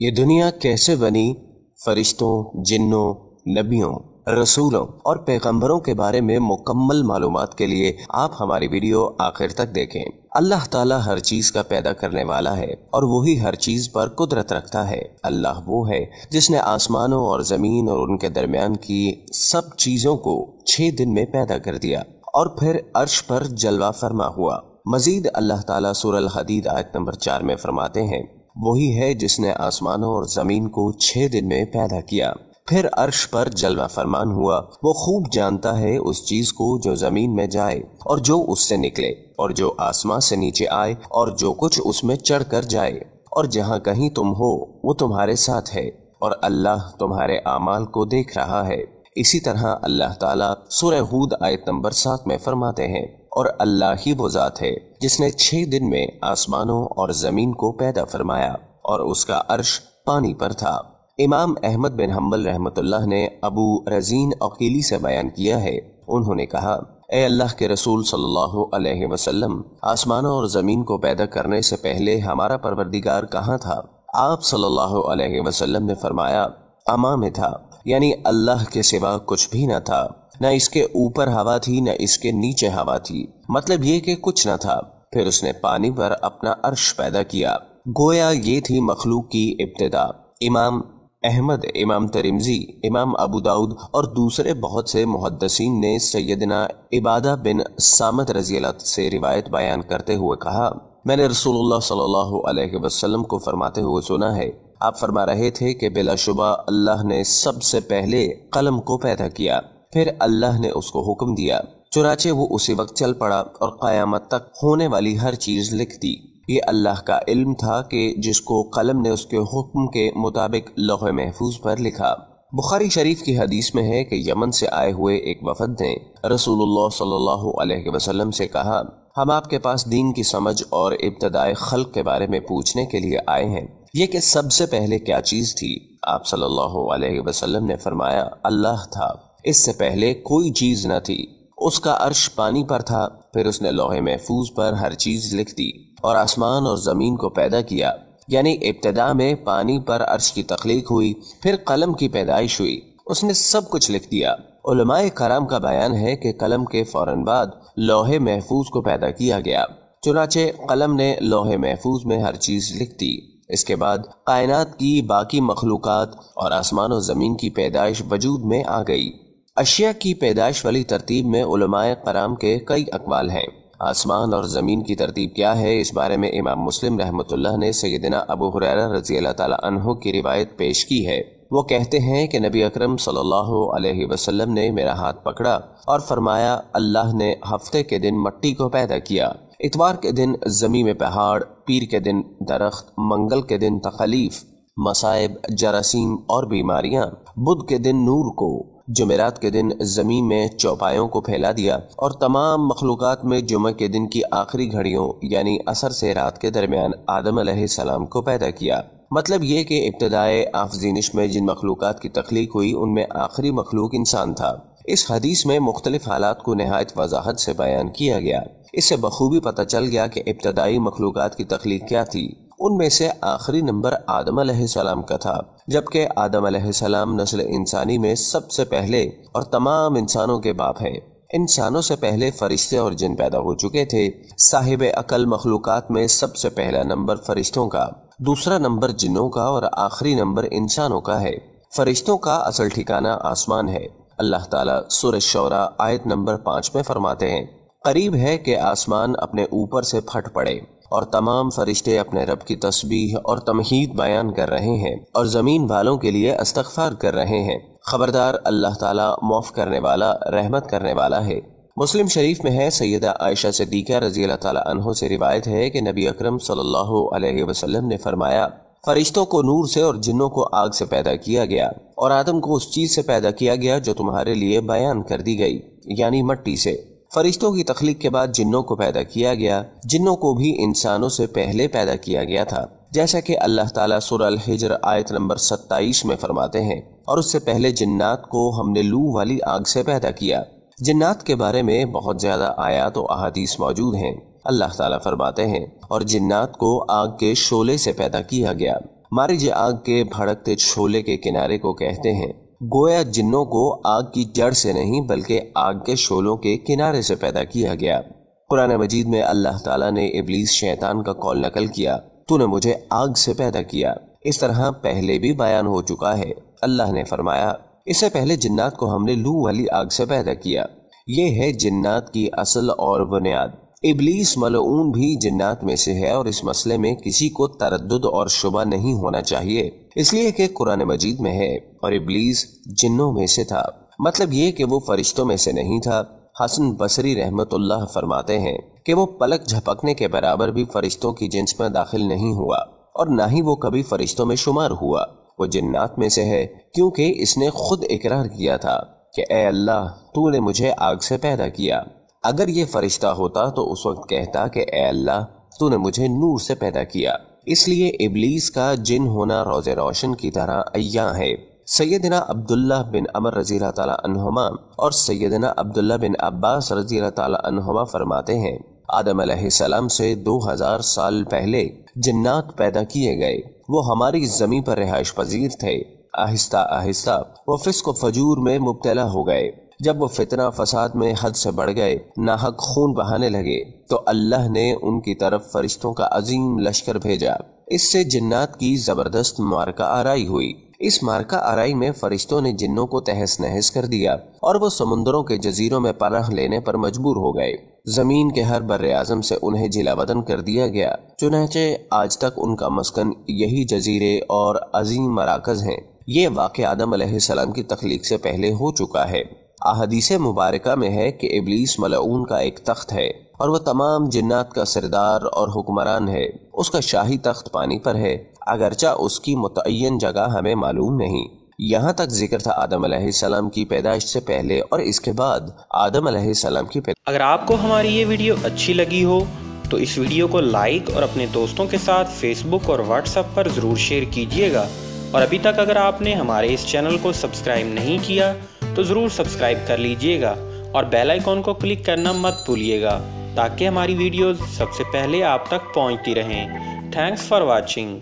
یہ دنیا کیسے بنی فرشتوں جنوں نبیوں رسولوں اور پیغمبروں کے بارے میں مکمل معلومات کے لیے آپ ہماری ویڈیو آخر تک دیکھیں اللہ تعالیٰ ہر چیز کا پیدا کرنے والا ہے اور وہی ہر چیز پر قدرت رکھتا ہے اللہ وہ ہے جس نے آسمانوں اور زمین اور ان کے درمیان کی سب چیزوں کو چھ دن میں پیدا کر دیا اور پھر عرش پر جلوہ فرما ہوا مزید اللہ تعالیٰ سور الحدید آیت نمبر چار میں فرماتے ہیں وہی ہے جس نے آسمانوں اور زمین کو چھ دن میں پیدا کیا پھر عرش پر جلوہ فرمان ہوا وہ خوب جانتا ہے اس چیز کو جو زمین میں جائے اور جو اس سے نکلے اور جو آسمان سے نیچے آئے اور جو کچھ اس میں چڑھ کر جائے اور جہاں کہیں تم ہو وہ تمہارے ساتھ ہے اور اللہ تمہارے اعمال کو دیکھ رہا ہے اسی طرح اللہ تعالیٰ سورہ آیت نمبر سات میں فرماتے ہیں اور اللہ ہی وہ ذات ہے جس نے چھ دن میں آسمانوں اور زمین کو پیدا فرمایا اور اس کا عرش پانی پر تھا امام احمد بن حنبل رحمت اللہ نے ابو رزین اکیلی سے بیان کیا ہے انہوں نے کہا اے اللہ کے رسول صلی اللہ علیہ وسلم آسمانوں اور زمین کو پیدا کرنے سے پہلے ہمارا پروردگار کہاں تھا آپ صلی اللہ علیہ وسلم نے فرمایا اما میں تھا یعنی اللہ کے سوا کچھ بھی نہ تھا نہ اس کے اوپر ہوا تھی نہ اس کے نیچے ہوا تھی مطلب یہ کہ کچھ نہ تھا پھر اس نے پانی پر اپنا عرش پیدا کیا گویا یہ تھی مخلوق کی ابتدا امام احمد امام ترمزی امام ابو داود اور دوسرے بہت سے محدثین نے سیدنا عبادہ بن سامد رضی اللہ سے روایت بیان کرتے ہوئے کہا میں نے رسول اللہ صلی اللہ علیہ وسلم کو فرماتے ہوئے سنا ہے آپ فرما رہے تھے کہ بلا شبہ اللہ نے سب سے پہلے قلم کو پیدا کیا پھر اللہ نے اس کو حکم دیا چنانچہ وہ اسی وقت چل پڑا اور قیامت تک ہونے والی ہر چیز لکھ دی یہ اللہ کا علم تھا کہ جس کو قلم نے اس کے کے حکم مطابق لوح محفوظ پر لکھا بخاری شریف کی حدیث میں ہے کہ یمن سے آئے ہوئے ایک وفد نے رسول اللہ صلی اللہ علیہ وسلم سے کہا ہم آپ کے پاس دین کی سمجھ اور ابتدائے خلق کے بارے میں پوچھنے کے لیے آئے ہیں یہ کہ سب سے پہلے کیا چیز تھی آپ صلی اللہ علیہ وسلم نے فرمایا اللہ تھا اس سے پہلے کوئی چیز نہ تھی اس کا عرش پانی پر تھا پھر اس نے لوہے محفوظ پر ہر چیز لکھ دی اور آسمان اور زمین کو پیدا کیا یعنی ابتدا میں پانی پر عرش کی تخلیق ہوئی پھر قلم کی پیدائش ہوئی اس نے سب کچھ لکھ دیا علماء کرام کا بیان ہے کہ قلم کے فوراً بعد لوہے محفوظ کو پیدا کیا گیا چنانچہ قلم نے لوہے محفوظ میں ہر چیز لکھ دی اس کے بعد کائنات کی باقی مخلوقات اور آسمان و زمین کی پیدائش وجود میں آ گئی اشیاء کی پیدائش والی ترتیب میں علماء کرام کے کئی اقوال ہیں آسمان اور زمین کی ترتیب کیا ہے اس بارے میں امام مسلم اللہ اللہ نے سیدنا ابو حریرہ رضی تعالیٰ عنہ کی کی روایت پیش ہے وہ کہتے ہیں کہ نبی اکرم صلی اللہ علیہ وسلم نے میرا ہاتھ پکڑا اور فرمایا اللہ نے ہفتے کے دن مٹی کو پیدا کیا اتوار کے دن زمین پہاڑ پیر کے دن درخت منگل کے دن تخلیف مصائب جراثیم اور بیماریاں بدھ کے دن نور کو جمعرات کے دن زمین میں چوپائیوں کو پھیلا دیا اور تمام مخلوقات میں جمعہ کے دن کی آخری گھڑیوں یعنی اثر سے رات کے درمیان آدم علیہ السلام کو پیدا کیا مطلب یہ کہ ابتدائے آفزینش میں جن مخلوقات کی تخلیق ہوئی ان میں آخری مخلوق انسان تھا اس حدیث میں مختلف حالات کو نہایت وضاحت سے بیان کیا گیا اس سے بخوبی پتہ چل گیا کہ ابتدائی مخلوقات کی تخلیق کیا تھی ان میں سے آخری نمبر آدم علیہ السلام کا تھا جبکہ آدم علیہ السلام نسل انسانی میں سب سے پہلے اور تمام انسانوں کے باپ ہیں انسانوں سے پہلے فرشتے اور جن پیدا ہو چکے تھے صاحب عقل مخلوقات میں سب سے پہلا نمبر فرشتوں کا دوسرا نمبر جنوں کا اور آخری نمبر انسانوں کا ہے فرشتوں کا اصل ٹھکانہ آسمان ہے اللہ تعالیٰ سورہ شعرا آیت نمبر پانچ میں فرماتے ہیں قریب ہے کہ آسمان اپنے اوپر سے پھٹ پڑے اور تمام فرشتے اپنے رب کی تسبیح اور تمہید بیان کر رہے ہیں اور زمین والوں کے لیے استغفار کر رہے ہیں خبردار اللہ تعالیٰ معاف کرنے والا رحمت کرنے والا ہے مسلم شریف میں ہے سیدہ عائشہ صدیقہ رضی اللہ تعالیٰ عنہ سے روایت ہے کہ نبی اکرم صلی اللہ علیہ وسلم نے فرمایا فرشتوں کو نور سے اور جنوں کو آگ سے پیدا کیا گیا اور آدم کو اس چیز سے پیدا کیا گیا جو تمہارے لیے بیان کر دی گئی یعنی مٹی سے فرشتوں کی تخلیق کے بعد جنوں کو پیدا کیا گیا جنوں کو بھی انسانوں سے پہلے پیدا کیا گیا تھا جیسا کہ اللہ تعالیٰ سورہ الحجر آیت نمبر ستائیس میں فرماتے ہیں اور اس سے پہلے جنات کو ہم نے لو والی آگ سے پیدا کیا جنات کے بارے میں بہت زیادہ آیات و احادیث موجود ہیں اللہ تعالیٰ فرماتے ہیں اور جنات کو آگ کے شعلے سے پیدا کیا گیا مارج آگ کے بھڑکتے شولے کے کنارے کو کہتے ہیں گویا جنوں کو آگ کی جڑ سے نہیں بلکہ آگ کے شولوں کے کنارے سے پیدا کیا گیا قرآن مجید میں اللہ تعالیٰ نے ابلیس شیطان کا کال نقل کیا تو نے مجھے آگ سے پیدا کیا اس طرح پہلے بھی بیان ہو چکا ہے اللہ نے فرمایا اس سے پہلے جنات کو ہم نے لو والی آگ سے پیدا کیا یہ ہے جنات کی اصل اور بنیاد ابلیس ملعون بھی جنات میں سے ہے اور اس مسئلے میں کسی کو تردد اور شبہ نہیں ہونا چاہیے اس لیے کہ قرآن مجید میں ہے اور ابلیس جنوں میں سے تھا مطلب یہ کہ وہ فرشتوں میں سے نہیں تھا حسن بصری رحمت اللہ فرماتے ہیں کہ وہ پلک جھپکنے کے برابر بھی فرشتوں کی جنس میں داخل نہیں ہوا اور نہ ہی وہ کبھی فرشتوں میں شمار ہوا وہ جنات میں سے ہے کیونکہ اس نے خود اقرار کیا تھا کہ اے اللہ تو نے مجھے آگ سے پیدا کیا اگر یہ فرشتہ ہوتا تو اس وقت کہتا کہ اے اللہ تو نے مجھے نور سے پیدا کیا اس لیے ابلیس کا جن ہونا روز روشن کی طرح ایا ہے سیدنا عبداللہ بن عمر رضی اللہ تعالیٰ عنہما اور سیدنا عبداللہ بن عباس رضی اللہ تعالیٰ عنہما فرماتے ہیں آدم علیہ السلام سے دو ہزار سال پہلے جنات پیدا کیے گئے وہ ہماری زمین پر رہائش پذیر تھے آہستہ آہستہ وہ فسق و فجور میں مبتلا ہو گئے جب وہ فتنہ فساد میں حد سے بڑھ گئے ناحق خون بہانے لگے تو اللہ نے ان کی طرف فرشتوں کا عظیم لشکر بھیجا اس سے جنات کی زبردست مارکا آرائی ہوئی اس مارکا آرائی میں فرشتوں نے جنوں کو تہس نہس کر دیا اور وہ سمندروں کے جزیروں میں پناہ لینے پر مجبور ہو گئے زمین کے ہر بر اعظم سے انہیں جلا وطن کر دیا گیا چنانچہ آج تک ان کا مسکن یہی جزیرے اور عظیم مراکز ہیں یہ واقع آدم علیہ السلام کی تخلیق سے پہلے ہو چکا ہے احادیث مبارکہ میں ہے کہ ابلیس ملعون کا ایک تخت ہے اور وہ تمام جنات کا سردار اور حکمران ہے اس کا شاہی تخت پانی پر ہے اگرچہ اس کی متعین جگہ ہمیں معلوم نہیں یہاں تک ذکر تھا آدم علیہ السلام کی پیدائش سے پہلے اور اس کے بعد آدم علیہ السلام کی پیدائش اگر آپ کو ہماری یہ ویڈیو اچھی لگی ہو تو اس ویڈیو کو لائک اور اپنے دوستوں کے ساتھ فیس بک اور واٹس ایپ پر ضرور شیئر کیجیے گا اور ابھی تک اگر آپ نے ہمارے اس چینل کو سبسکرائب نہیں کیا تو ضرور سبسکرائب کر لیجئے گا اور بیل آئیکن کو کلک کرنا مت بھولیے گا تاکہ ہماری ویڈیوز سب سے پہلے آپ تک پہنچتی رہیں تھینکس فار واچنگ